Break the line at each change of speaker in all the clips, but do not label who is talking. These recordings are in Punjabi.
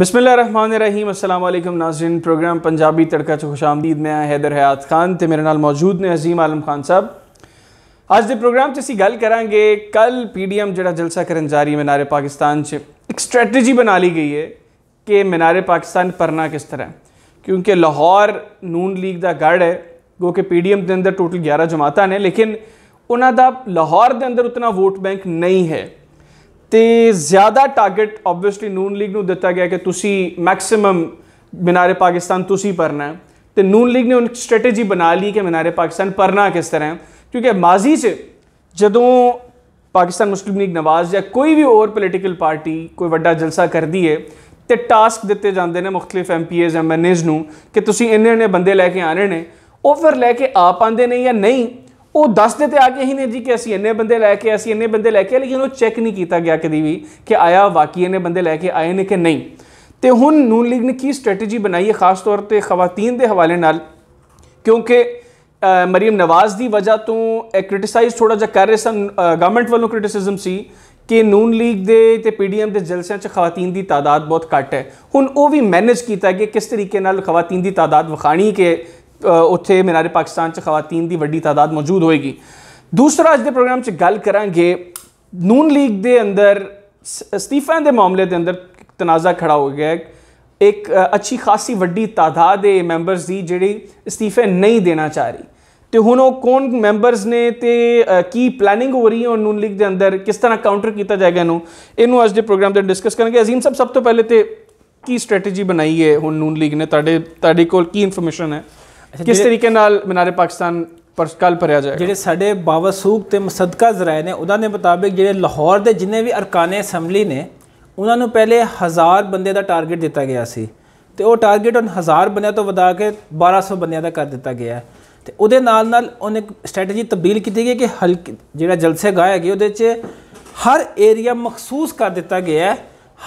बिसमीम अल्लाम नाजरीन प्रोग्राम पंजाबी तड़का चो खुश आमदीद मैं हैदर हयात खान तो मेरे मौजूद ने अजीम आलम खान साहब अज के प्रोग्राम से गल करा कल पी डी एम जो जलसा करन जा रही है मीनारे पाकिस्तान से एक स्ट्रैटेजी बना ली गई है कि मीनारे पाकिस्तान परना किस तरह क्योंकि लाहौर नून लीग का गढ़ है वो कि पी डी एम के अंदर टोटल ग्यारह जमात ने लेकिन उन्हों का लाहौर के अंदर उतना वोट बैंक नहीं है ਤੇ ਜ਼ਿਆਦਾ ਟਾਰਗੇਟ ਆਬਵੀਅਸਲੀ ਨੂਨ ਲੀਗ ਨੂੰ ਦਿੱਤਾ ਗਿਆ ਕਿ ਤੁਸੀਂ ਮੈਕਸਿਮਮ ਮਿਨਾਰੇ ਪਾਕਿਸਤਾਨ ਤੁਸੀਂ ਪਰਨਾ ਹੈ ਤੇ ਨੂਨ ਲੀਗ ਨੇ ਉਹ ਸਟ੍ਰੈਟੇਜੀ ਬਣਾ ਲਈ ਕਿ ਮਿਨਾਰੇ ਪਾਕਿਸਤਾਨ ਪਰਨਾ ਕਿਸ ਤਰ੍ਹਾਂ ਕਿਉਂਕਿ ਮਾਜ਼ੀ 'ਚ ਜਦੋਂ ਪਾਕਿਸਤਾਨ ਮੁਸਲਿਮ ਲੀਗ ਨਵਾਜ਼ ਜਾਂ ਕੋਈ ਵੀ ਹੋਰ ਪੋਲੀਟੀਕਲ ਪਾਰਟੀ ਕੋਈ ਵੱਡਾ ਜਲਸਾ ਕਰਦੀ ਹੈ ਤੇ ਟਾਸਕ ਦਿੱਤੇ ਜਾਂਦੇ ਨੇ ਮੁxtਲਿਫ ਐਮਪੀਏਜ਼ ਐਮਐਨਏਜ਼ ਨੂੰ ਕਿ ਤੁਸੀਂ ਇੰਨੇ ਨੇ ਬੰਦੇ ਲੈ ਕੇ ਆਣੇ ਨੇ ਉਹ ਫਿਰ ਲੈ ਕੇ ਆ ਪਾਉਂਦੇ ਨੇ ਜਾਂ ਨਹੀਂ ਉਹ ਦੱਸਦੇ ਤੇ ਆ ਕੇ ਹੀ ਨੇ ਜੀ ਕਿ ਅਸੀਂ ਇੰਨੇ ਬੰਦੇ ਲੈ ਕੇ ਅਸੀਂ ਇੰਨੇ ਬੰਦੇ ਲੈ ਕੇ ਲੇਕਿਨ ਉਹ ਚੈੱਕ ਨਹੀਂ ਕੀਤਾ ਗਿਆ ਕਦੀ ਵੀ ਕਿ ਆਇਆ ਵਾਕਈ ਇੰਨੇ ਬੰਦੇ ਲੈ ਕੇ ਆਏ ਨੇ ਕਿ ਨਹੀਂ ਤੇ ਹੁਣ ਨੂਨ ਲੀਗ ਨੇ ਕੀ ਸਟ੍ਰੈਟੇਜੀ ਬਣਾਈ ਹੈ ਖਾਸ ਤੌਰ ਤੇ ਖਵਾਤੀਨ ਦੇ ਹਵਾਲੇ ਨਾਲ ਕਿਉਂਕਿ ਮਰੀਮ ਨਵਾਜ਼ ਦੀ ਵਜ੍ਹਾ ਤੋਂ ਇਹ ਕ੍ਰਿਟਿਸਾਈਜ਼ ਥੋੜਾ ਜਿਹਾ ਕਰ ਰਹੇ ਸਨ ਗਵਰਨਮੈਂਟ ਵੱਲੋਂ ਕ੍ਰਿਟਿਸਿਜ਼ਮ ਸੀ ਕਿ ਨੂਨ ਲੀਗ ਦੇ ਤੇ ਪੀਡੀਐਮ ਦੇ ਜਲਸਿਆਂ 'ਚ ਖਵਾਤੀਨ ਦੀ ਤਾਦਾਦ ਬਹੁਤ ਘੱਟ ਹੈ ਹੁਣ ਉਹ ਵੀ ਮੈਨੇਜ ਕੀਤਾ ਕਿ ਕਿਸ ਤਰੀਕੇ ਨਾਲ ਖਵਾਤੀਨ ਦੀ ਤਾਦਾਦ ਵਿਖਾਣੀ ਕਿ ਉੱਥੇ ਮਿਨਾਰੇ ਪਾਕਿਸਤਾਨ 'ਚ ਖਵਾਤੀਨ ਦੀ ਵੱਡੀ ਤਾਦਾਦ ਮੌਜੂਦ ਹੋਏਗੀ ਦੂਸਰਾ ਅੱਜ ਦੇ ਪ੍ਰੋਗਰਾਮ 'ਚ ਗੱਲ ਕਰਾਂਗੇ ਨੂਨ ਲੀਗ ਦੇ ਅੰਦਰ ਅਸਤੀਫਿਆਂ ਦੇ ਮਾਮਲੇ ਦੇ ਅੰਦਰ ਤਨਾਜ਼ਾ ਖੜਾ ਹੋ ਗਿਆ ਇੱਕ ਅੱਛੀ ਖਾਸੀ ਵੱਡੀ ਤਾਦਾਦ ਦੇ ਮੈਂਬਰਸ ਦੀ ਜਿਹੜੀ ਸਤੀਫਾ ਨਹੀਂ ਦੇਣਾ ਚਾਹ ਰਹੀ ਤੇ ਹੁਣ ਉਹ ਕੌਣ ਮੈਂਬਰਸ ਨੇ ਤੇ ਕੀ ਪਲੈਨਿੰਗ ਹੋ ਰਹੀ ਹੈ ਨੂਨ ਲੀਗ ਦੇ ਅੰਦਰ ਕਿਸ ਤਰ੍ਹਾਂ ਕਾਊਂਟਰ ਕੀਤਾ ਜਾਏਗਾ ਇਹਨੂੰ ਇਹਨੂੰ ਅੱਜ ਦੇ ਪ੍ਰੋਗਰਾਮ ਤੇ ਡਿਸਕਸ ਕਰਾਂਗੇ ਅਜ਼ੀਮ ਸਾਹਿਬ ਸਭ ਤੋਂ ਪਹਿਲੇ ਤੇ ਕੀ ਸਟ੍ਰੈਟਜੀ ਬਣਾਈ ਹੈ ਹੁਣ ਨੂਨ ਲੀਗ ਨੇ ਤੁਹਾਡੇ ਤੁਹਾਡੇ ਕੋਲ ਕੀ ਇਨਫੋਰਮੇਸ਼ਨ ਹੈ ਕਿਸ ਤਰੀਕੇ ਨਾਲ ਮਨਾਰੇ ਪਾਕਿਸਤਾਨ ਪਰ ਕੱਲ ਭਰਿਆ ਜਾਏਗਾ ਜਿਹੜੇ ਸਾਡੇ ਸੂਖ ਤੇ
ਮਸਦਕਾ ਜ਼ਰਾਏ ਨੇ ਉਹਨਾਂ ਦੇ ਮੁਤਾਬਿਕ ਜਿਹੜੇ ਲਾਹੌਰ ਦੇ ਜਿੰਨੇ ਵੀ ਅਰਕਾਨੇ ਅਸੈਂਬਲੀ ਨੇ ਉਹਨਾਂ ਨੂੰ ਪਹਿਲੇ 1000 ਬੰਦੇ ਦਾ ਟਾਰਗੇਟ ਦਿੱਤਾ ਗਿਆ ਸੀ ਤੇ ਉਹ ਟਾਰਗੇਟ ਉਹਨਾਂ 1000 ਬੰਦਿਆਂ ਤੋਂ ਵਧਾ ਕੇ 1200 ਬੰਦਿਆਂ ਦਾ ਕਰ ਦਿੱਤਾ ਗਿਆ ਹੈ ਤੇ ਉਹਦੇ ਨਾਲ ਨਾਲ ਉਹਨੇ ਸਟ੍ਰੈਟਜੀ ਤਬਦੀਲ ਕੀਤੀ ਗਈ ਕਿ ਹਲਕ ਜਿਹੜਾ ਜਲਸੇ ਗਾਇਆ ਗਿਆ ਉਹਦੇ 'ਚ ਹਰ ਏਰੀਆ ਮਖਸੂਸ ਕਰ ਦਿੱਤਾ ਗਿਆ ਹੈ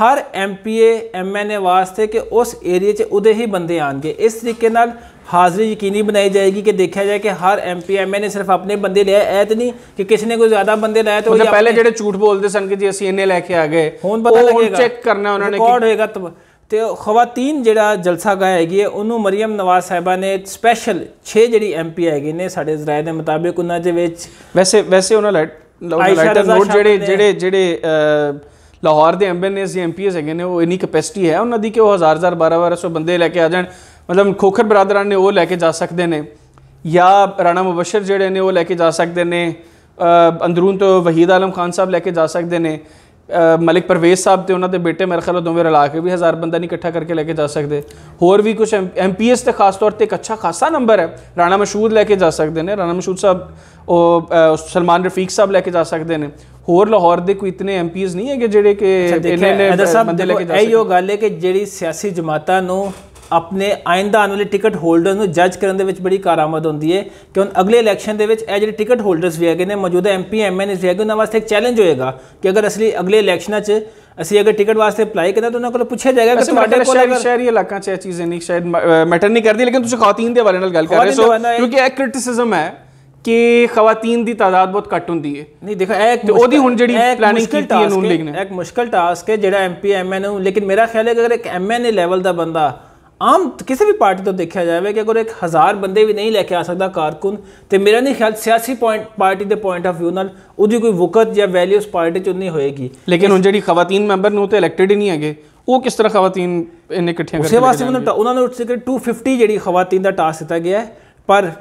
ਹਰ ਐਮਪੀਏ ਐਮਐਨਏ ਵਾਸਤੇ ਕਿ ਉਸ ਏਰੀਆ 'ਚ ਉਹਦੇ ਹੀ ਬੰਦੇ ਆਣਗੇ ਇਸ ਤਰੀਕੇ ਨਾਲ ਹਾਜ਼ਰੀ ਯਕੀਨੀ ਬਣਾਈ ਜਾਏਗੀ ਕਿ ਦੇਖਿਆ ਜਾਏ ਕਿ ਹਰ ਐਮਪੀ ਐਮਐਨਏ ਸਿਰਫ ਆਪਣੇ ਬੰਦੇ ਲਿਆ ਐ ਤੇ ਨਹੀਂ ਕਿ ਕਿਸੇ ਨੇ ਕੋਈ ਜ਼ਿਆਦਾ ਬੰਦੇ ਲਾਇਆ ਤੇ ਉਹ ਪਹਿਲੇ ਜਿਹੜੇ ਝੂਠ ਬੋਲਦੇ ਸਨ ਕਿ ਜੀ ਅਸੀਂ ਇੰਨੇ ਲੈ ਕੇ ਆ ਗਏ ਹੁਣ ਪਤਾ ਲੱਗੇਗਾ ਚੈੱਕ ਕਰਨਾ ਉਹਨਾਂ ਨੇ ਕਿ ਰਿਕਾਰਡ ਹੋਏਗਾ ਤਬ ਤੇ ਖਵਾਤੀਨ ਜਿਹੜਾ ਜਲਸਾ ਗਾਇਆ ਹੈਗੀ ਹੈ ਉਹਨੂੰ ਮਰੀਮ ਨਵਾਜ਼ ਸਾਹਿਬਾ ਨੇ ਸਪੈਸ਼ਲ 6 ਜਿਹੜੀ ਐਮਪੀ ਹੈਗੇ ਨੇ ਸਾਡੇ ਜ਼ਰਾਇ ਦੇ ਮੁਤਾਬਿਕ ਉਹਨਾਂ ਦੇ ਵਿੱਚ
ਵੈਸੇ ਵੈਸੇ ਉਹਨਾਂ ਲਾਈਟ ਲਾਈਟ ਨੋਟ ਜਿਹੜੇ ਜਿਹੜੇ ਜਿਹੜੇ ਲਾਹੌਰ ਦੇ ਐਮਐਲਏ ਜਾਂ ਐਮਪੀਐਸ ਹੈਗੇ ਨੇ ਉਹ ਇਨੀ ਕਪੈਸਿਟੀ ਹੈ ਉਹਨਾਂ ਦੀ ਕਿ ਉਹ ਹਜ਼ਾਰ ਹਜ਼ਾਰ ਬਾਰਾ ਬਾਰਾ 1200 ਬੰਦੇ ਲੈ ਕੇ ਆ ਜਾਣ ਮਤਲਬ ਖੋਖਰ ਬਰਾਦਰਾਂ ਨੇ ਉਹ ਲੈ ਕੇ ਜਾ ਸਕਦੇ ਨੇ ਜਾਂ ਰਾਣਾ ਮੁਬਸ਼ਰ ਜਿਹੜੇ ਨੇ ਉਹ ਲੈ ਕੇ ਜਾ ਸਕਦੇ ਨੇ ਅੰਦਰੂਨ ਤੋਂ ਵਹੀਦ ਆਲਮ ਖਾਨ ਸਾਹਿਬ ਲੈ ਕੇ ਜਾ ਸਕਦੇ ਨੇ ਮਲਿਕ ਪਰਵੇਸ ਸਾਹਿਬ ਤੇ ਉਹਨਾਂ ਦੇ ਬੇਟੇ ਮੇਰੇ ਖਿਆਲ ਦੋਵੇਂ ਰਲਾ ਕੇ ਵੀ ਹਜ਼ਾਰ ਬੰਦਾ ਨਹੀਂ ਇਕੱਠਾ ਕਰਕੇ ਲੈ ਕੇ ਜਾ ਸਕਦੇ ਹੋਰ ਵੀ ਕੁਝ ਐਮਪੀਐਸ ਤੇ ਖਾਸ ਤੌਰ ਤੇ ਇੱਕ ਅੱਛਾ ਖਾਸਾ ਨੰਬਰ ਹੈ ਰਾਣਾ ਮਸ਼ਹੂਦ ਲੈ ਕੇ ਜਾ ਸਕਦੇ ਨੇ ਰਾਣਾ ਮਸ਼ਹੂਦ ਸਾਹਿਬ ਉਹ ਸਲਮਾਨ ਰਫੀਕ ਸਾਹਿਬ ਲੈ ਕੇ ਜਾ ਸਕਦੇ ਨੇ ਹੋਰ ਲਾਹੌਰ ਦੇ ਕੋਈ ਇਤਨੇ ਐਮਪੀਜ਼ ਨਹੀਂ ਹੈਗੇ ਜਿਹੜੇ ਕਿ ਇਹਨੇ ਬੰਦੇ ਲੈ ਕੇ ਜਾ ਸਕਦੇ ਇਹੋ
ਗੱਲ ਹੈ ਕਿ ਜਿਹੜੀ ਸਿਆਸੀ ਜਮਾਤਾਂ ਨੂੰ ਆਪਣੇ ਆਇੰਦਾ ਆਉਣ ਵਾਲੇ ਟਿਕਟ ਹੋਲਡਰ ਨੂੰ ਜੱਜ ਕਰਨ ਦੇ ਵਿੱਚ ਬੜੀ ਕਾਰਾਮਦ ਹੁੰਦੀ ਹੈ ਕਿ ਹੁਣ ਅਗਲੇ ਇਲੈਕਸ਼ਨ ਦੇ ਵਿੱਚ ਇਹ ਜਿਹੜੇ ਟਿਕਟ ਹੋਲਡਰਸ ਵੀ ਹੈਗੇ ਨੇ ਮੌਜੂਦਾ ਐਮਪੀ ਐਮਐਨਏ ਇਸ ਹੈਗੇ ਉਹਨਾਂ ਵਾਸਤੇ ਇੱਕ ਚੈਲੰਜ ਹੋਏਗਾ ਕਿ ਅਗਰ ਅਸਲੀ ਅਗਲੇ ਇਲੈਕਸ਼ਨਾਂ 'ਚ ਅਸੀਂ ਅਗਰ ਟਿਕਟ ਵਾਸਤੇ
ਅਪਲਾਈ ਕਰਦੇ ਤਾਂ ਉਹਨਾਂ ਕੋਲ ਪੁੱਛਿਆ ਜਾਏਗਾ ਕਿ ਤੁਹਾਡੇ ਕੋਲ ਅਗਰ ਸ਼ਹਿਰੀ ਇਲਾਕਾ 'ਚ ਇਹ ਚੀਜ਼ ਨਹੀਂ ਸ਼ਾਇਦ ਮੈਟਰ ਨਹੀਂ ਕਰਦੀ ਲੇਕਿਨ ਤੁਸੀਂ ਖਾਤੀਨ ਦੇ ਬਾਰੇ ਨਾਲ ਗੱਲ ਕਰ ਰਹੇ ਹੋ ਕਿਉਂਕਿ ਇਹ ਕ੍ਰਿਟਿਸਿਜ਼ਮ ਹੈ ਕਿ ਖਵਾਤੀਨ ਦੀ ਤਾਦਾਦ ਬਹੁਤ ਘੱਟ ਹੁੰਦੀ ਹੈ ਨਹੀਂ ਦੇਖੋ ਇਹ ਤੇ ਉਹਦੀ ਹੁਣ ਜਿਹੜੀ ਪਲੈਨਿੰਗ ਕੀਤੀ ਹੈ ਨੂਨ ਲੀਗ ਨੇ ਇੱਕ ਮੁਸ਼ਕਲ ਟਾਸਕ ਹੈ ਜਿਹੜਾ ਐਮਪੀ
ਐਮਐਨ ਨੂੰ ਲੇਕਿਨ ਮੇਰਾ ਖਿਆਲ ਹੈ ਕਿ ਅਗਰ ਇੱਕ ਐਮਐਨਏ ਲੈਵਲ ਦਾ ਬੰਦਾ ਆਮ ਕਿਸੇ ਵੀ ਪਾਰਟੀ ਤੋਂ ਦੇਖਿਆ ਜਾਵੇ ਕਿ ਅਗਰ ਇੱਕ ਹਜ਼ਾਰ ਬੰਦੇ ਵੀ ਨਹੀਂ ਲੈ ਕੇ ਆ ਸਕਦਾ ਕਾਰਕੁਨ ਤੇ ਮੇਰਾ ਨਹੀਂ ਖਿਆਲ ਸਿਆਸੀ ਪੁਆਇੰਟ ਪਾਰਟੀ ਦੇ ਪੁਆਇੰਟ ਆਫ ਵਿਊ
ਨਾਲ ਉਹਦੀ ਕੋਈ ਵਕਤ ਜਾਂ ਵੈਲਿਊਸ ਪਾਰਟੀ ਚ ਨਹੀਂ ਹੋਏਗੀ ਲੇਕਿਨ ਹੁਣ ਜਿਹੜੀ ਖਵਾਤੀਨ ਮੈਂਬਰ ਨੂੰ ਤੇ ਇਲੈਕਟਡ ਹੀ ਨਹੀਂ ਹੈਗੇ ਉਹ ਕਿਸ ਤਰ੍ਹਾਂ ਖਵਾਤੀਨ ਇਹਨੇ ਇਕੱਠੀਆਂ ਕਰਕੇ ਉਸੇ ਵਾਸਤੇ ਉਹਨਾਂ ਨੂੰ ਸਿਕਰ 250 ਜਿਹੜੀ ਖਵਾਤੀਨ
ਦਾ ਟਾਸਕ ਦਿੱਤਾ ਗਿਆ ਹੈ ਪਰ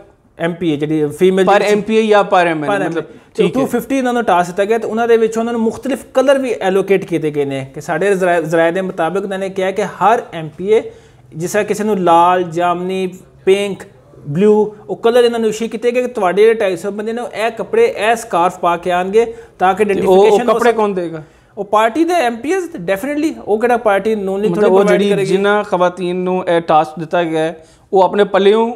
ਐਮਪੀਏ ਜਿਹੜੀ ਫੀਮੇਲ ਪਰ ਐਮਪੀਏ ਜਾਂ ਪਰ ਐਮਐਨ ਮਤਲਬ ਠੀਕ ਹੈ 250 ਇਹਨਾਂ ਨੂੰ ਟਾਸ ਦਿੱਤਾ ਗਿਆ ਤੇ ਉਹਨਾਂ ਦੇ ਵਿੱਚ ਉਹਨਾਂ ਨੂੰ ਮੁxtਲਿਫ ਕਲਰ ਵੀ ਐਲੋਕੇਟ ਕੀਤੇ ਗਏ ਨੇ ਕਿ ਸਾਡੇ ਜ਼ਰਾਇ ਦੇ ਮੁਤਾਬਕ ਉਹਨਾਂ ਨੇ ਕਿਹਾ ਕਿ ਹਰ ਐਮਪੀਏ ਜਿਸ ਤਰ੍ਹਾਂ ਕਿਸੇ ਨੂੰ ਲਾਲ ਜਾਮਨੀ ਪਿੰਕ ਬਲੂ ਉਹ ਕਲਰ ਇਹਨਾਂ ਨੂੰ ਸ਼ੀ ਕੀਤੇ ਗਏ ਕਿ ਤੁਹਾਡੇ ਜਿਹੜੇ 250 ਬੰਦੇ ਨੇ ਇਹ ਕੱਪੜੇ ਇਹ ਸਕਾਰਫ ਪਾ ਕੇ ਆਣਗੇ ਤਾਂ ਕਿ ਆਈਡੈਂਟੀਫਿਕੇਸ਼ਨ ਉਹ ਕੱਪੜੇ ਕੌਣ ਦੇਗਾ ਉਹ ਪਾਰਟੀ ਦੇ ਐਮਪੀਐਸ ਡੈਫੀਨਿਟਲੀ ਉਹ ਕਿਹੜਾ ਪਾਰਟੀ ਨੋਨਲੀ ਥੋੜਾ ਪ੍ਰੋਵਾਈਡ ਕਰੇਗੀ ਜਿਹੜੀ
ਜਿਨ੍ਹਾਂ ਖਵਾਤੀਨ ਨੂੰ ਇਹ ਟਾਸਕ ਦਿੱਤਾ ਗਿਆ ਹੈ ਉਹ ਆਪਣੇ ਪੱਲਿਓਂ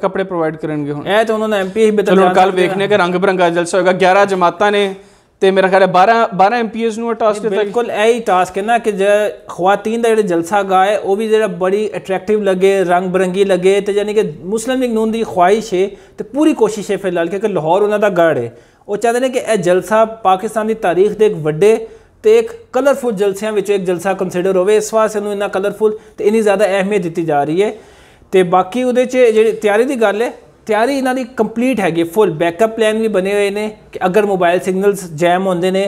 ਕੱਪੜੇ ਪ੍ਰੋਵਾਈਡ ਕਰਨਗੇ ਹੁਣ ਇਹ ਤਾਂ ਉਹਨਾਂ ਦਾ ਐਮਪੀ ਹੀ ਬਿਹਤਰ ਚਲੋ ਕੱਲ ਵੇਖਨੇ ਕਿ ਰੰਗ ਬਰੰਗਾ ਜਲਸਾ ਹੋਏਗਾ 11 ਜਮਾਤਾਂ ਨੇ ਤੇ ਮੇਰਾ ਖਿਆਲ ਹੈ 12 12 ਐਮਪੀਏਸ ਨੂੰ ਟਾਸਕ ਦਿੱਤਾ ਬਿਲਕੁਲ ਇਹ ਹੀ ਟਾਸਕ ਹੈ ਨਾ ਕਿ ਜੇ
ਖਵਾਤੀਨ ਦਾ ਜਿਹੜਾ ਜਲਸਾ ਗਾਏ ਉਹ ਵੀ ਜਿਹੜਾ ਬੜੀ ਅਟਰੈਕਟਿਵ ਲੱਗੇ ਰੰਗ ਬਰੰਗੀ ਲੱਗੇ ਤੇ ਯਾਨੀ ਕਿ ਮੁਸਲਿਮ ਲੀਗ ਨੂੰ ਦੀ ਖੁਆਇਸ਼ ਹੈ ਤੇ ਪੂਰੀ ਕੋਸ਼ਿਸ਼ ਹੈ ਫਿਲਹਾਲ ਕਿ ਲਾਹੌਰ ਉਹਨਾਂ ਦਾ ਗੜ ਹੈ ਉਹ ਚਾਹਦੇ ਨੇ ਕਿ ਇਹ ਜਲਸਾ ਪਾਕਿਸਤਾਨ ਦੀ ਤਾਰੀਖ ਦੇ ਇੱਕ ਵੱਡੇ ਤੇ ਇੱਕ ਕਲਰਫੁਲ ਜਲਸਿਆਂ ਵਿੱਚੋਂ ਇੱਕ ਜਲਸਾ ਕੰਸੀਡਰ ਹੋਵੇ ਇਸ ਵਾਸਤੇ ਨੂੰ ਇੰਨਾ ਕਲਰਫੁਲ ਤੇ ਇਨੀ ਜ਼ਿਆਦਾ ਅਹਿਮੀਅਤ ਦਿੱਤੀ ਜਾ ਰਹੀ ਹੈ ਤੇ ਬਾਕੀ ਉਹਦੇ 'ਚ ਜਿਹੜੀ ਤਿਆਰੀ ਦੀ ਗੱਲ ਹੈ ਤਿਆਰੀ ਇਹਨਾਂ ਦੀ ਕੰਪਲੀਟ ਹੈਗੀ ਫੁੱਲ ਬੈਕਅਪ ਪਲਾਨ ਵੀ ਬਣੇ ਹੋਏ ਨੇ ਕਿ ਅਗਰ ਮੋਬਾਈਲ ਸਿਗਨਲਸ ਜੈਮ ਹੁੰਦੇ ਨੇ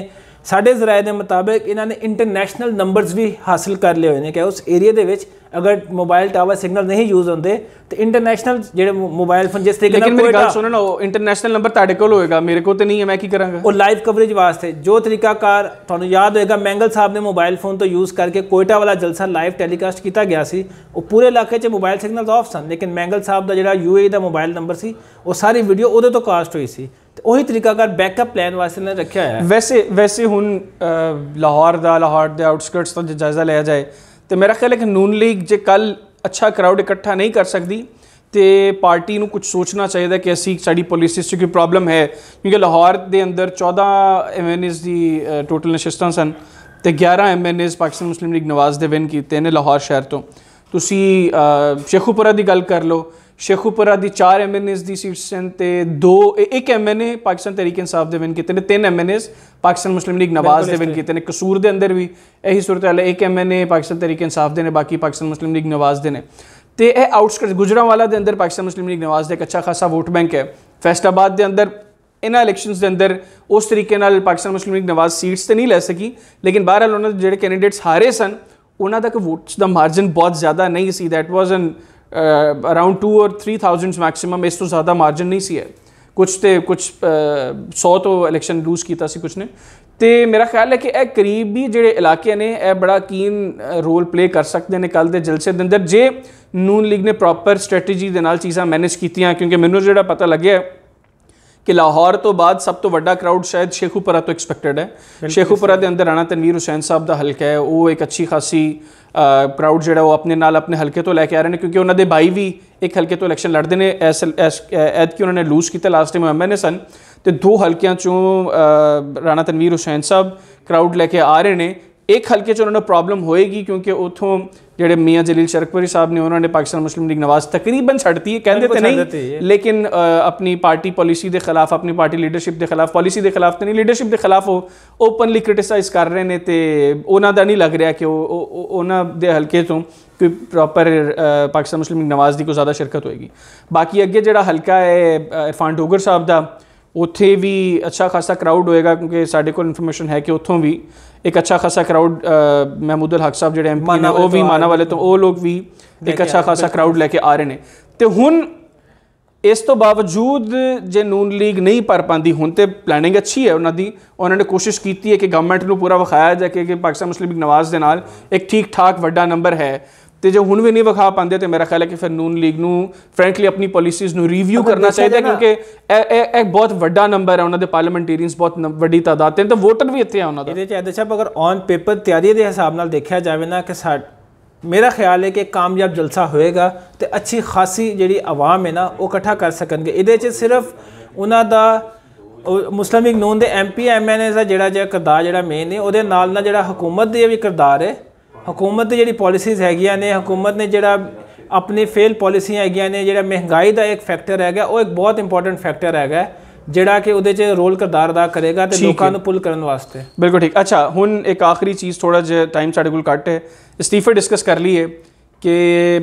ਸਾਡੇ ਜ਼ਰਾਏ ਦੇ ਮੁਤਾਬਕ ਇਹਨਾਂ ਨੇ ਇੰਟਰਨੈਸ਼ਨਲ ਨੰਬਰਸ ਵੀ ਹਾਸਲ ਕਰ ਲਏ ਹੋਏ ਨੇ ਕਿ ਉਸ ਏਰੀਆ ਦੇ ਵਿੱਚ ਅਗਰ ਮੋਬਾਈਲ ਟਾਵਰ ਸਿਗਨਲ ਨਹੀਂ ਯੂਜ਼ ਹੁੰਦੇ ਤੇ ਇੰਟਰਨੈਸ਼ਨਲ ਜਿਹੜੇ ਮੋਬਾਈਲ ਫੋਨ ਜਿਸ ਤੇ ਨਾਲ ਲੇਕਿਨ ਮੇਰੀ ਗੱਲ ਸੁਣਨ
ਉਹ ਇੰਟਰਨੈਸ਼ਨਲ ਨੰਬਰ ਤੁਹਾਡੇ ਕੋਲ ਹੋਏਗਾ ਮੇਰੇ ਕੋਲ ਤੇ ਨਹੀਂ ਹੈ ਮੈਂ ਕੀ
ਕਰਾਂਗਾ ਉਹ ਲਾਈਵ ਕਵਰੇਜ ਵਾਸਤੇ ਜੋ ਤਰੀਕਾ ਕਾਰ ਤੁਹਾਨੂੰ ਯਾਦ ਹੋਏਗਾ ਮੈਂਗਲ ਸਾਹਿਬ ਨੇ ਮੋਬਾਈਲ ਫੋਨ ਤੋਂ ਯੂਜ਼ ਕਰਕੇ ਕੋਇਟਾ ਵਾਲਾ ਜਲਸਾ ਲਾਈਵ ਟੈਲੀਕਾਸਟ ਕੀਤਾ ਗਿਆ ਸੀ ਉਹ ਪੂਰੇ ਇਲਾਕੇ 'ਚ ਮੋਬਾਈਲ ਸਿਗਨਲ ਆਫ ਸਨ ਲੇਕਿਨ ਮੈਂਗਲ ਸਾਹਿਬ ਦਾ ਜਿਹੜਾ ਯੂਏ e ਦਾ ਮੋਬਾਈਲ ਨੰਬਰ ਸੀ ਉਹ ਸਾਰੀ ਵੀਡੀਓ ਉਹਦੇ ਤੋਂ ਕਾਸਟ ਹੋਈ ਸੀ ਤੇ ਉਹੀ ਤਰੀਕਾ ਕਰ ਬੈਕਅਪ ਪਲਾਨ ਵਾਸਤੇ ਨੇ ਰੱਖਿਆ ਹੋਇਆ
ਵੈਸੇ ਵੈਸੇ ਹੁਣ ਲਾਹੌਰ ਦਾ ਲਾਹੌਰ ਦੇ ਆਊਟਸਕਰਟਸ ਤੋਂ ਜਾਇਜ਼ਾ ਲਿਆ ਜਾਏ ਤੇ ਮੇਰਾ ਖਿਆਲ ਹੈ ਕਿ ਨੂਨ ਲੀਗ ਜੇ ਕੱਲ ਅੱਛਾ ਕਰਾਊਡ ਇਕੱਠਾ ਨਹੀਂ ਕਰ ਸਕਦੀ ਤੇ ਪਾਰਟੀ ਨੂੰ ਕੁਝ ਸੋਚਣਾ ਚਾਹੀਦਾ ਕਿ ਅਸੀਂ ਸਾਡੀ ਪੋਲਿਸਿਸ 'ਚ ਕੋਈ ਪ੍ਰੋਬਲਮ ਹੈ ਕਿਉਂਕਿ ਲਾਹੌਰ ਦੇ ਅੰਦਰ 14 ਐਮਐਨਐਸ ਦੀ ਟੋਟਲ ਨਸ਼ਸਤਾਂ ਸਨ ਤੇ 11 MNAs Pakistan Muslim League Nawaz ਦੇ ਵਿਨ ਕੀਤੇ ਨੇ ਲਾਹੌਰ ਸ਼ਹਿਰ ਤੋਂ ਤੁਸੀਂ ਸ਼ੇਖੂਪੁਰਾ ਦੀ ਗੱਲ ਕਰ ਲਓ ਸ਼ੇਖੂਪੁਰਾ ਦੀ 4 ਐਮਐਨਐਸ ਦੀ ਸੀਟਸ ਤੇ 2 ਇੱਕ ਐਮਐਨਏ ਪਾਕਿਸਤਾਨ ਤਹਿਰੀਕ ਇਨਸਾਫ ਦੇ ਵਿਨ ਕੀਤੇ ਨੇ 3 MNAs Pakistan Muslim League Nawaz ਦੇ ਵਿਨ ਕੀਤੇ ਨੇ ਕਸੂਰ ਦੇ ਅੰਦਰ ਵੀ ਇਹੀ ਸੂਰਤ ਹੈ ਇੱਕ ਐਮਐਨਏ ਪਾਕਿਸਤਾਨ ਤਹਿਰੀਕ ਇਨਸਾਫ ਦੇ ਨੇ ਬਾਕੀ ਪਾਕਿਸਤਾਨ ਮੁਸਲਿਮ ਲੀਗ ਨਵਾਜ਼ ਦੇ ਨੇ ਤੇ ਇਹ ਆਊਟਸਕਟ ਗੁਜਰਾਵਾਲਾ ਦੇ ਅੰਦਰ ਪਾਕਿਸਤਾਨ ਮੁਸਲਿਮ ਲੀਗ ਨਵਾਜ਼ ਦੇ ਇੱਕ ਅੱਛਾ ਖਾਸਾ ਵੋਟ ਬੈਂਕ ਹੈ ਫੈਸਟਾਬਾਦ ਦੇ ਅੰਦਰ ਇਹਨਾਂ ਇਲੈਕਸ਼ਨਸ ਦੇ ਅੰਦਰ ਉਸ ਤਰੀਕੇ ਨਾਲ Pakistan Muslim League Nawaz seats ਤੇ ਨਹੀਂ ਲੈ ਸਕੀ ਲੇਕਿਨ ਬਹਰਹਾਲ ਉਹਨਾਂ ਦੇ ਜਿਹੜੇ ਕੈਂਡੀਡੇਟਸ ਹਾਰੇ ਸਨ ਉਹਨਾਂ ਦਾ ਕਿ ਵੋਟਸ ਦਾ ਮਾਰਜਨ ਬਹੁਤ ਜ਼ਿਆਦਾ ਨਹੀਂ ਸੀ that was an around 2 or 3000 maximum ਇਸ ਤੋਂ ਜ਼ਿਆਦਾ ਮਾਰਜਨ ਨਹੀਂ ਸੀ ਹੈ ਕੁਝ ਤੇ ਕੁਝ 100 ਤੋਂ ਇਲੈਕਸ਼ਨ ਲੂਜ਼ ਕੀਤਾ ਸੀ ਕੁਝ ਨੇ ਤੇ ਮੇਰਾ ਖਿਆਲ ਹੈ ਕਿ ਇਹ ਕਰੀਬ ਵੀ ਜਿਹੜੇ ਇਲਾਕੇ ਨੇ ਇਹ ਬੜਾ ਕੀਨ ਰੋਲ ਪਲੇ ਕਰ ਸਕਦੇ ਨੇ ਕੱਲ ਦੇ ਜਲਸੇ ਦੇ ਅੰਦਰ ਜੇ ਨੂਨ ਲੀਗ ਨੇ ਪ੍ਰੋਪਰ ਸਟ੍ਰੈਟੇਜੀ ਦੇ ਨਾਲ ਚੀਜ਼ਾਂ ਮੈਨੇਜ ਕੀਤੀਆਂ ਕਿਉਂਕਿ ਮੈਨੂੰ ਜਿਹੜਾ ਪਤਾ ਲੱਗਿਆ ਕਿ ਲਾਹੌਰ ਤੋਂ ਬਾਅਦ ਸਭ ਤੋਂ ਵੱਡਾ ਕਰਾਊਡ ਸ਼ਾਇਦ ਸ਼ੇਖੂਪੁਰਾ ਤੋਂ ਐਕਸਪੈਕਟਡ ਹੈ ਸ਼ੇਖੂਪੁਰਾ ਦੇ ਅੰਦਰ ਆਣਾ ਤਨਵੀਰ ਹੁਸੈਨ ਸਾਹਿਬ ਦਾ ਹਲਕਾ ਹੈ ਉਹ ਇੱਕ ਅੱਛੀ ਖਾਸੀ ਕਰਾਊਡ ਜਿਹੜਾ ਉਹ ਆਪਣੇ ਨਾਲ ਆਪਣੇ ਹਲਕੇ ਤੋਂ ਲੈ ਕੇ ਆ ਰਹੇ ਨੇ ਕਿਉਂਕਿ ਉਹਨਾਂ ਦੇ ਭਾਈ ਵੀ ਇੱਕ ਹਲਕੇ ਤੋਂ ਇਲੈਕਸ਼ਨ ਲੜਦੇ ਨੇ ਐਸ ਐਦ ਕਿ ਉਹਨਾਂ ਨੇ ਲੂਜ਼ ਕੀਤਾ ਲਾਸਟ ਟਾਈਮ ਐਮਐਨਏ ਸਨ ਤੇ ਦੋ ਹਲਕਿਆਂ ਚੋਂ ਰਾਣਾ ਤਨਵੀਰ ਹੁਸੈਨ ਸਾਹਿਬ ਕਰਾਊਡ ਲੈ ਕੇ ਆ ਰਹੇ ਨੇ ਇੱਕ ਹਲਕੇ ਚ ਉਹਨਾਂ ਨੂੰ ਪ੍ਰੋਬਲਮ ਹੋਏਗੀ ਕਿਉਂਕਿ ਉਥੋਂ ਜਿਹੜੇ ਮੀਆਂ ਜਲੀਲ ਸ਼ਰਕਪੁਰੀ ਸਾਹਿਬ ਨੇ ਉਹਨਾਂ ਨੇ ਪਾਕਿਸਤਾਨ ਮੁਸਲਿਮ ਲੀਗ ਨਵਾਜ਼ ਤਕਰੀਬਨ ਛੱਡਤੀ ਹੈ ਕਹਿੰਦੇ ਤੇ ਨਹੀਂ ਲੇਕਿਨ ਆਪਣੀ ਪਾਰਟੀ ਪਾਲਿਸੀ ਦੇ ਖਿਲਾਫ ਆਪਣੀ ਪਾਰਟੀ ਲੀਡਰਸ਼ਿਪ ਦੇ ਖਿਲਾਫ ਪਾਲਿਸੀ ਦੇ ਖਿਲਾਫ ਤੇ ਨਹੀਂ ਲੀਡਰਸ਼ਿਪ ਦੇ ਖਿਲਾਫ ਉਹ ਓਪਨਲੀ ਕ੍ਰਿਟਿਸਾਈਜ਼ ਕਰ ਰਹੇ ਨੇ ਤੇ ਉਹਨਾਂ ਦਾ ਨਹੀਂ ਲੱਗ ਰਿਹਾ ਕਿ ਉਹ ਉਹਨਾਂ ਦੇ ਹਲਕੇ ਤੋਂ ਕੋਈ proper Pakistan Muslim League Nawaz ਦੀ ਕੋਈ ਜ਼ਿਆਦਾ ਸ਼ਿਰਕਤ ਹੋਏਗੀ ਬਾਕੀ ਅੱਗੇ ਜਿਹੜਾ ਹਲਕਾ ਹੈ ਇਰਫਾਨ ਡੋਗਰ ਸਾਹਿਬ ਦਾ ਉੱਥੇ ਵੀ ਅੱਛਾ ਖਾਸਾ ਕਰਾਊਡ ਹੋਏਗਾ ਕਿਉਂਕਿ ਸਾਡੇ ਕੋਲ ਇਨਫੋਰਮੇਸ਼ਨ ਹੈ ਕਿ ਉੱਥੋਂ ਵੀ ਇੱਕ ਅੱਛਾ ਖਾਸਾ ਕਰਾਊਡ ਮਹਿਮੂਦੁਲ ਹਕ ਸਾਹਿਬ ਜਿਹੜੇ ਐਮਪੀ ਨੇ ਉਹ ਵੀ ਮਾਨਾ ਵਾਲੇ ਤੋਂ ਉਹ ਲੋਕ ਵੀ ਇੱਕ ਅੱਛਾ ਖਾਸਾ ਕਰਾਊਡ ਲੈ ਕੇ ਆ ਰਹੇ ਨੇ ਤੇ ਹੁਣ ਇਸ ਤੋਂ ਬਾਵਜੂਦ ਜੇ ਨੂਨ ਲੀਗ ਨਹੀਂ ਪਰ ਪਾਂਦੀ ਹੁਣ ਤੇ ਪਲੈਨਿੰਗ ਅੱਛੀ ਹੈ ਉਹਨਾਂ ਦੀ ਉਹਨਾਂ ਨੇ ਕੋਸ਼ਿਸ਼ ਕੀਤੀ ਹੈ ਕਿ ਗਵਰਨਮੈਂਟ ਨੂੰ ਪੂਰਾ ਵਿਖਾਇਆ ਜਾ ਕਿ ਪਾਕਿਸਤਾਨ ਮੁਸਲਿਮ ਲੀਗ ਨਵਾਜ਼ ਦੇ ਨਾਲ ਇੱਕ ਠੀਕ ਠਾਕ ਵੱਡਾ ਨੰਬਰ ਹੈ ਤੇ ਜੇ ਹੁਣ ਵੀ ਨਹੀਂ ਵਿਖਾ ਪਾਉਂਦੇ ਤੇ ਮੇਰਾ ਖਿਆਲ ਹੈ ਕਿ ਫਿਰ ਨੂਨ ਲੀਗ ਨੂੰ ਫ੍ਰੈਂਕਲੀ ਆਪਣੀ ਪਾਲਿਸੀਜ਼ ਨੂੰ ਰਿਵਿਊ ਕਰਨਾ ਚਾਹੀਦਾ ਕਿਉਂਕਿ ਇਹ ਇੱਕ ਬਹੁਤ ਵੱਡਾ ਨੰਬਰ ਹੈ ਉਹਨਾਂ ਦੇ ਪਾਰਲੀਮੈਂਟੇਰੀਅਨਸ ਬਹੁਤ ਵੱਡੀ ਤਾਦਾਦ ਤੇ ਤਾਂ ਵੋਟਰ ਵੀ ਇੱਥੇ ਆ ਉਹਨਾਂ ਦਾ ਇਹਦੇ ਚ ਐਦਸ਼ਾ ਅਗਰ ਔਨ ਪੇਪਰ ਤਿਆਰੀ ਦੇ ਹਿਸਾਬ ਨਾਲ ਦੇਖਿਆ
ਜਾਵੇ ਨਾ ਕਿ ਮੇਰਾ ਖਿਆਲ ਹੈ ਕਿ ਕਾਮਯਾਬ ਜਲਸਾ ਹੋਏਗਾ ਤੇ ਅੱਛੀ ਖਾਸੀ ਜਿਹੜੀ ਆਵਾਮ ਹੈ ਨਾ ਉਹ ਇਕੱਠਾ ਕਰ ਸਕਣਗੇ ਇਹਦੇ 'ਚ ਸਿਰਫ ਉਹਨਾਂ ਦਾ ਮੁਸਲਿਮ ਲੀਗ ਨੂਨ ਦੇ ਐਮਪੀ ਐਮਐਨਏ ਦਾ ਜਿਹੜਾ ਜਿਹੜਾ ਕਰਦਾ ਜਿਹੜਾ ਮੇਨ ਹੈ ਉਹਦੇ ਨਾਲ ਨਾਲ ਜਿਹੜਾ ਹਕੂਮਤ ਦੇ ਵੀ ਕਰਦਾਰ ਹੈ ਹਕੂਮਤ ਦੀ ਜਿਹੜੀ ਪਾਲਿਸੀਜ਼ ਹੈਗੀਆਂ ਨੇ ਹਕੂਮਤ ਨੇ ਜਿਹੜਾ ਆਪਣੀ ਫੇਲ ਪਾਲਿਸੀਆਂ ਹੈਗੀਆਂ ਨੇ ਜਿਹੜਾ ਮਹਿੰਗਾਈ ਦਾ ਇੱਕ ਫੈਕਟਰ ਹੈਗਾ ਉਹ ਇੱਕ ਬਹੁਤ ਇੰਪੋਰਟੈਂਟ ਫੈਕਟਰ ਹੈਗਾ ਜਿਹੜਾ ਕਿ ਉਹਦੇ 'ਚ ਰੋਲ ਕਰਦਾਰ ਦਾ
ਕਰੇਗਾ ਤੇ ਲੋਕਾਂ ਨੂੰ
ਪੁੱਲ ਕਰਨ ਵਾਸਤੇ
ਬਿਲਕੁਲ ਠੀਕ ਅੱਛਾ ਹੁਣ ਇੱਕ ਆਖਰੀ ਚੀਜ਼ ਥੋੜਾ ਜਿਹਾ ਟਾਈਮ ਸਾਡੇ ਕੋਲ ਘੱਟ ਹੈ ਇਸਤੀਫੇ ਡਿਸਕਸ ਕਰ ਲਈਏ ਕਿ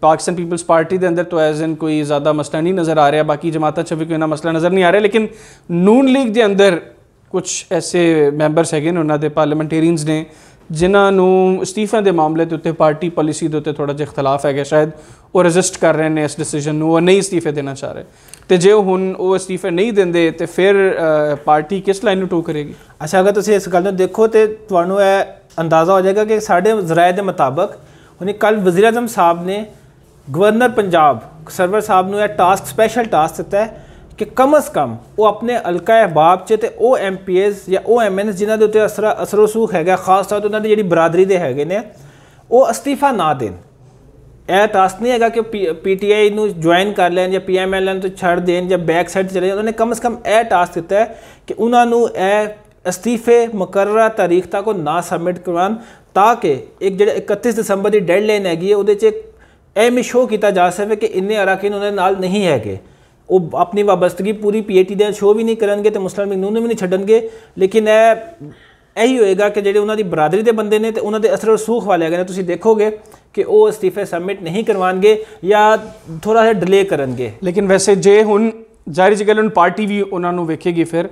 ਪਾਕਿਸਤਾਨ ਪੀਪਲਸ ਪਾਰਟੀ ਦੇ ਅੰਦਰ ਤੋਂ ਐਜ਼ ਇਨ ਕੋਈ ਜ਼ਿਆਦਾ ਮਸਲਾ ਨਹੀਂ ਨਜ਼ਰ ਆ ਰਿਹਾ ਬਾਕੀ ਜਮਾਤਾਂ 'ਚ ਵੀ ਕੋਈ ਨਾ ਮਸਲਾ ਨਜ਼ਰ ਨਹੀਂ ਆ ਰਿਹਾ ਲੇਕਿਨ ਨੂਨ ਲੀਗ ਦੇ ਅੰਦਰ ਕੁਝ ਐਸੇ ਮੈਂਬਰਸ ਹੈਗੇ ਨੇ ਉਹਨਾਂ ਦੇ ਪਾਰਲੀਮੈਂਟੇਰੀਅਨਸ ਨੇ ਜਿਨ੍ਹਾਂ ਨੂੰ ਸਟੀਫਨ ਦੇ ਮਾਮਲੇ ਦੇ ਉੱਤੇ ਪਾਰਟੀ ਪਾਲਿਸੀ ਦੇ ਉੱਤੇ ਥੋੜਾ ਜਿਹਾ ਇਖਤਲਾਫ ਹੈਗਾ ਸ਼ਾਇਦ ਉਹ ਰੈਜ਼ਿਸਟ ਕਰ ਰਹੇ ਨੇ ਇਸ ਡਿਸੀਜਨ ਨੂੰ ਉਹ ਨਹੀਂ ਸਟੀਫੇ ਦੇਣਾ ਚਾਹ ਰਹੇ ਤੇ ਜੇ ਹੁਣ ਉਹ ਸਟੀਫੇ ਨਹੀਂ ਦਿੰਦੇ ਤੇ ਫਿਰ ਪਾਰਟੀ ਕਿਸ ਲਾਈਨ ਨੂੰ ਟੋ ਕਰੇਗੀ ਅੱਛਾ ਅਗਰ ਤੁਸੀਂ ਇਸ ਗੱਲ ਨੂੰ ਦੇਖੋ ਤੇ ਤੁਹਾਨੂੰ ਇਹ ਅੰਦਾਜ਼ਾ ਹੋ ਜਾਏਗਾ ਕਿ
ਸਾਡੇ ਜ਼ਰਾਇ ਦੇ ਮੁਤਾਬਕ ਉਹਨੇ ਕੱਲ ਵਜ਼ੀਰ ਆਜ਼ਮ ਸਾਹਿਬ ਨੇ ਗਵਰਨਰ ਪੰਜਾਬ ਸਰਵਰ ਸਾਹਿਬ ਨੂੰ ਇਹ ਟਾਸਕ ਸਪੈਸ਼ਲ ਟਾਸਕ ਦਿੱਤਾ ਹੈ ਕਿ ਕਮ ਅਸ ਕਮ ਉਹ ਆਪਣੇ ਅਲਕਾ ਅਹਿਬਾਬ 'ਚ ਤੇ ਉਹ ਐਮਪੀਐਸ ਜਾਂ ਉਹ ਐਮਐਨਐਸ ਜਿਨ੍ਹਾਂ ਦੇ ਉੱਤੇ ਅਸਰ ਅਸਰੋਸੂਖ ਹੈਗਾ ਖਾਸ ਤੌਰ ਤੇ ਉਹਨਾਂ ਦੀ ਜਿਹੜੀ ਬਰਾਦਰੀ ਦੇ ਹੈਗੇ ਨੇ ਉਹ ਅਸਤੀਫਾ ਨਾ ਦੇਣ ਇਹ ਤਾਸ ਨਹੀਂ ਹੈਗਾ ਕਿ ਪੀਟੀਆਈ ਨੂੰ ਜੁਆਇਨ ਕਰ ਲੈਣ ਜਾਂ ਪੀਐਮਐਲ ਨੂੰ ਛੱਡ ਦੇਣ ਜਾਂ ਬੈਕ ਸਾਈਡ ਚਲੇ ਜਾਣ ਉਹਨੇ ਕਮ ਸੇ ਕਮ ਇਹ ਤਾਸ ਦਿੱਤਾ ਹੈ ਕਿ ਉਹਨਾਂ ਨੂੰ ਇਹ ਅਸਤੀਫੇ ਮੁਕਰਰਾ ਤਾਰੀਖ ਤੱਕ ਉਹ ਨਾ ਸਬਮਿਟ ਕਰਵਾਣ ਤਾਂ ਕਿ ਇੱਕ ਜਿਹੜਾ 31 ਦਸੰਬਰ ਦੀ ਡੈਡਲਾਈਨ ਹੈਗੀ ਹੈ ਉਹਦੇ 'ਚ ਇਹ ਮਿਸ਼ੋ ਕੀਤਾ ਜਾ ਸਕੇ ਕਿ ਇੰਨੇ ਅਰਾਕੀਨ ਉਹਨਾਂ ਦੇ ਨਾਲ ਨਹੀਂ ਹੈਗੇ ਉਹ ਆਪਣੀ ਵਾਬਸਤਗੀ ਪੂਰੀ ਪੀਏਟੀ ਦੇ ਸ਼ੋਅ ਵੀ ਨਹੀਂ ਕਰਨਗੇ ਤੇ ਮੁਸਲਮਾਨ ਮਗਨੂਨ ਨੂੰ ਵੀ ਨਹੀਂ ਛੱਡਣਗੇ ਲੇਕਿਨ ਇਹ ਇਹੀ ਹੋਏਗਾ ਕਿ ਜਿਹੜੇ ਉਹਨਾਂ ਦੀ ਬਰਾਦਰੀ ਦੇ ਬੰਦੇ ਨੇ ਤੇ ਉਹਨਾਂ ਦੇ ਅਸਰ ਰਸੂਖ ਵਾਲੇ ਹੈਗੇ ਨੇ ਤੁਸੀਂ ਦੇਖੋਗੇ ਕਿ ਉਹ ਅਸਤੀਫੇ ਸਬਮਿਟ ਨਹੀਂ ਕਰਵਾਣਗੇ ਜਾਂ ਥੋੜਾ ਜਿਹਾ
ਡਿਲੇ ਕਰਨਗੇ ਲੇਕਿਨ ਵੈਸੇ ਜੇ ਹੁਣ ਜ਼ਾਹਿਰ ਜੀ ਗੱਲ ਪਾਰਟੀ ਵੀ ਉਹਨਾਂ ਨੂੰ ਵੇਖੇਗੀ ਫਿਰ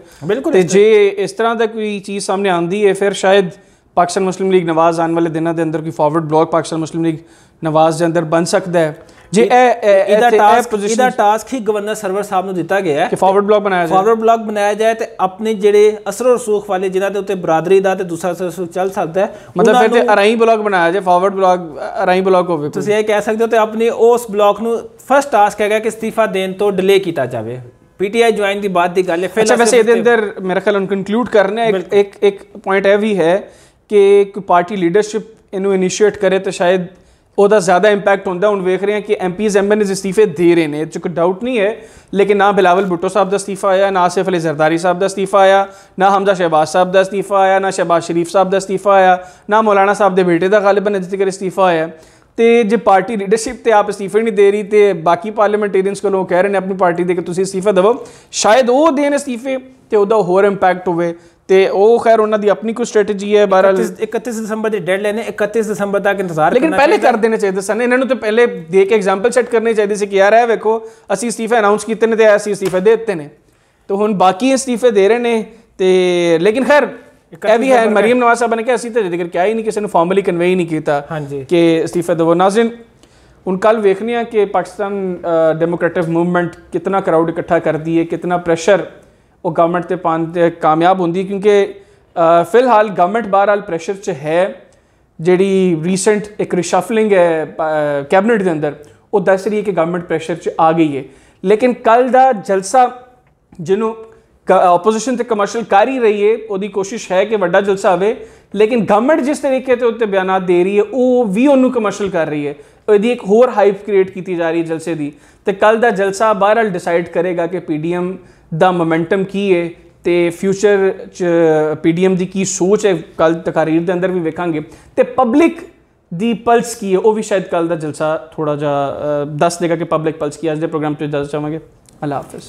ਤੇ ਜੇ ਇਸ ਤਰ੍ਹਾਂ ਦਾ ਕੋਈ ਚੀਜ਼ ਸਾਹਮਣੇ ਆਂਦੀ ਹੈ ਫਿਰ ਸ਼ਾਇਦ ਪਾਕਿਸਤਾਨ ਮੁਸਲਿਮ ਲੀਗ ਨਵਾਜ਼ ਆਉਣ ਵਾਲੇ ਦਿਨਾਂ ਦੇ ਅੰਦਰ ਕੋਈ forward bloc Pakistan Muslim League Nawaz ਦੇ ਅੰਦਰ ਬਣ ਸਕਦਾ ਹੈ ਜੇ ਇਹ ਇਹਦਾ ਟਾਸਕ ਇਹਦਾ
ਟਾਸਕ ਹੀ ਗਵਰਨਰ ਸਰਵਰ ਸਾਹਿਬ ਨੂੰ ਦਿੱਤਾ ਗਿਆ ਹੈ ਕਿ
ਫਾਰਵਰਡ ਬਲੌਕ ਬਣਾਇਆ ਜਾਏ ਫਾਰਵਰਡ ਬਲੌਕ ਬਣਾਇਆ ਜਾਏ ਤੇ ਆਪਣੇ
ਜਿਹੜੇ ਅਸਰ ਰਸੂਖ ਵਾਲੇ ਜਿਨ੍ਹਾਂ ਦੇ ਉੱਤੇ ਬਰਾਦਰੀ ਦਾ ਤੇ ਦੂਸਰਾ ਅਸਰ ਰਸੂਖ ਚੱਲ ਸਕਦਾ ਹੈ ਮਤਲਬ ਫਿਰ ਤੇ ਅਰਾਈ ਬਲੌਕ ਬਣਾਇਆ ਜਾਏ ਫਾਰਵਰਡ ਬਲੌਕ ਅਰਾਈ ਬਲੌਕ ਹੋਵੇ ਤੁਸੀਂ ਇਹ ਕਹਿ ਸਕਦੇ ਹੋ ਤੇ ਆਪਣੇ ਉਸ ਬਲੌਕ ਨੂੰ ਫਰਸਟ ਟਾਸਕ ਹੈਗਾ ਕਿ ਅਸਤੀਫਾ ਦੇਣ ਤੋਂ ਡਿਲੇ ਕੀਤਾ ਜਾਵੇ ਪੀਟੀਆਈ ਜੁਆਇਨ ਦੀ ਬਾਤ ਦੀ ਗੱਲ ਹੈ ਫਿਰ ਅੱਛਾ ਵੈਸੇ ਇਹਦੇ ਅੰਦਰ
ਮੇਰੇ ਖਿਆਲ ਨਾਲ ਕਨਕਲੂਡ ਕਰਨਾ ਹੈ ਇੱਕ ਇੱਕ ਪੁਆਇੰਟ ਹੈ ਵੀ ਹੈ ਕਿ ਇੱਕ ਪਾਰਟੀ ਲੀਡਰਸ਼ਿਪ ਇਹਨੂੰ ਇਨੀਸ਼ੀਏਟ ਕਰੇ ਤਾਂ ਸ਼ਾਇਦ ਉਹਦਾ ਜ਼ਿਆਦਾ ਇੰਪੈਕਟ ਹੁੰਦਾ ਹੁਣ ਵੇਖ ਰਹੇ ਹਾਂ ਕਿ ਐਮਪੀਜ਼ ਐਮਐਨਜ਼ ਅਸਤੀਫੇ ਦੇ ਰਹੇ ਨੇ ਚੁੱਕ ਡਾਊਟ ਨਹੀਂ ਹੈ ਲੇਕਿਨ ਨਾ ਬਿਲਾਵਲ ਭੁੱਟੋ ਸਾਹਿਬ ਦਾ ਅਸਤੀਫਾ ਆਇਆ ਨਾ ਸਿਫ ਅਲੀ ਜ਼ਰਦਾਰੀ ਸਾਹਿਬ ਦਾ ਅਸਤੀਫਾ ਆਇਆ ਨਾ ਹਮਜ਼ਾ ਸ਼ਹਿਬਾਜ਼ ਸਾਹਿਬ ਦਾ ਅਸਤੀਫਾ ਆਇਆ ਨਾ ਸ਼ਹਿਬਾਜ਼ ਸ਼ਰੀਫ ਸਾਹਿਬ ਦਾ ਅਸਤੀਫਾ ਆਇਆ ਨਾ ਮੌਲਾਨਾ ਸਾਹਿਬ ਦੇ ਬੇਟੇ ਦਾ ਗਾਲਿਬਨ ਅਜੇ ਤੱਕ ਅਸਤੀਫਾ ਆਇਆ ਤੇ ਜੇ ਪਾਰਟੀ ਲੀਡਰਸ਼ਿਪ ਤੇ ਆਪ ਅਸਤੀਫੇ ਨਹੀਂ ਦੇ ਰਹੀ ਤੇ ਬਾਕੀ ਪਾਰਲੀਮੈਂਟੇਰੀਅਨਸ ਕੋਲੋਂ ਕਹਿ ਰਹੇ ਨੇ ਆਪਣੀ ਪਾਰਟੀ ਦੇ ਕਿ ਤੁਸੀਂ ਅਸਤੀਫਾ ਦਿਵੋ ਸ਼ਾਇਦ ਉਹ ਦੇਣ ਅਸਤੀਫੇ ਤੇ ਉਹਦਾ ਹੋਰ ਇੰਪੈਕਟ ਹੋਵੇ ਤੇ ਉਹ ਖੈਰ ਉਹਨਾਂ ਦੀ ਆਪਣੀ ਕੋਈ ਸਟ੍ਰੈਟਜੀ ਹੈ ਬਹਰਾਲ 31 ਦਸੰਬਰ ਦੀ ਡੈਡਲਾਈਨ ਹੈ 31 ਦਸੰਬਰ ਤੱਕ ਇੰਤਜ਼ਾਰ ਲੇਕਿਨ ਪਹਿਲੇ ਕਰ ਦੇਣੇ ਚਾਹੀਦੇ ਸਨ ਇਹਨਾਂ ਨੂੰ ਤੇ ਪਹਿਲੇ ਦੇ ਕੇ ਐਗਜ਼ਾਮਪਲ ਸੈੱਟ ਕਰਨੇ ਚਾਹੀਦੇ ਸੀ ਕਿ ਯਾਰ ਇਹ ਵੇਖੋ ਅਸੀਂ ਸਟੀਫਾ ਅਨਾਉਂਸ ਕੀਤੇ ਨੇ ਤੇ ਅਸੀਂ ਸਟੀਫਾ ਦੇ ਦਿੱਤੇ ਨੇ ਤੇ ਹੁਣ ਬਾਕੀ ਸਟੀਫਾ ਦੇ ਰਹੇ ਨੇ ਤੇ ਲੇਕਿਨ ਖੈਰ ਇਹ ਵੀ ਹੈ ਮਰੀਮ ਨਵਾਜ਼ ਸਾਹਿਬ ਨੇ ਕਿ ਅਸੀਂ ਤੇ ਜ਼ਿਕਰ ਕਿਹਾ ਹੀ ਨਹੀਂ ਕਿਸੇ ਨੂੰ ਫਾਰਮਲੀ ਕਨਵੇ ਹੀ ਨਹੀਂ ਕੀਤਾ ਕਿ ਅਸਤੀਫਾ ਦਵੋ ਨਾਜ਼ਿਨ ਹੁਣ ਕੱਲ ਵੇਖਨੇ ਆ ਕਿ ਪਾਕਿਸਤਾਨ ਡੈਮੋਕ੍ਰੈਟਿਕ ਮੂਵਮੈਂਟ ਕਿੰਨਾ ਕਰਾਊਡ ਇਕੱਠਾ ਕਰਦੀ ਹੈ ਕਿੰਨਾ ਪ੍ਰੈਸ਼ਰ ਉਹ ਗਵਰਨਮੈਂਟ ਤੇ ਪਾਣ ਤੇ ਕਾਮਯਾਬ ਹੁੰਦੀ ਕਿਉਂਕਿ ਫਿਲਹਾਲ ਗਵਰਨਮੈਂਟ ਬਹਰਾਲ ਪ੍ਰੈਸ਼ਰ 'ਚ ਹੈ ਜਿਹੜੀ ਰੀਸੈਂਟ ਇੱਕ ਰਿਸ਼ਫਲਿੰਗ ਹੈ ਕੈਬਨਿਟ ਦੇ ਅੰਦਰ ਉਹ ਦੱਸ ਰਹੀ ਹੈ ਕਿ ਗਵਰਨਮੈਂਟ ਪ੍ਰੈਸ਼ਰ 'ਚ ਆ ਗਈ ਹੈ ਲੇਕਿਨ ਕੱਲ ਦਾ ਜਲਸਾ ਜਿਹਨੂੰ ਆਪੋਜੀਸ਼ਨ ਤੇ ਕਮਰਸ਼ੀਅਲ ਕਰ ਹੀ ਰਹੀ ਹੈ ਉਹਦੀ ਕੋਸ਼ਿਸ਼ ਹੈ ਕਿ ਵੱਡਾ ਜਲਸਾ ਹੋਵੇ ਲੇਕਿਨ ਗਵਰਨਮੈਂਟ ਜਿਸ ਤਰੀਕੇ ਤੇ ਉੱਤੇ ਬਿਆਨਾਂ ਦੇ ਰਹੀ ਹੈ ਉਹ ਵੀ ਉਹਨੂੰ ਕਮਰਸ਼ੀਅਲ ਕਰ ਰਹੀ ਹੈ ਇਹਦੀ ਇੱਕ ਹੋਰ ਹਾਈਪ ਕ੍ਰੀਏਟ ਕੀਤੀ ਜਾ ਰਹੀ ਹੈ ਜਲਸੇ ਦੀ ਤੇ ਕੱਲ ਦਾ ਜਲਸਾ ਬਹਰਾਲ ਡਿਸਾਈਡ ਕਰੇਗਾ ਕਿ ਪੀਡੀਐਮ ਦਾ ਮੋਮੈਂਟਮ ਕੀ ਹੈ ਤੇ ਫਿਊਚਰ ਚ ਪੀਡੀਐਮ ਦੀ ਕੀ ਸੋਚ ਹੈ ਕੱਲ ਤਕਰੀਰ ਦੇ ਅੰਦਰ ਵੀ ਵੇਖਾਂਗੇ ਤੇ ਪਬਲਿਕ ਦੀ ਪਲਸ ਕੀ ਹੈ ਉਹ ਵੀ ਸ਼ਾਇਦ ਕੱਲ ਦਾ ਜਲਸਾ ਥੋੜਾ ਜਿਹਾ ਦੱਸ ਦੇਗਾ ਕਿ ਪਬਲਿਕ ਪਲਸ ਕੀ ਅੱਜ ਦੇ ਪ੍ਰੋਗਰਾਮ ਤੇ ਦੱਸ ਚਾਹਾਂਗੇ ਅੱਲਾ ਹਾਫਿਜ਼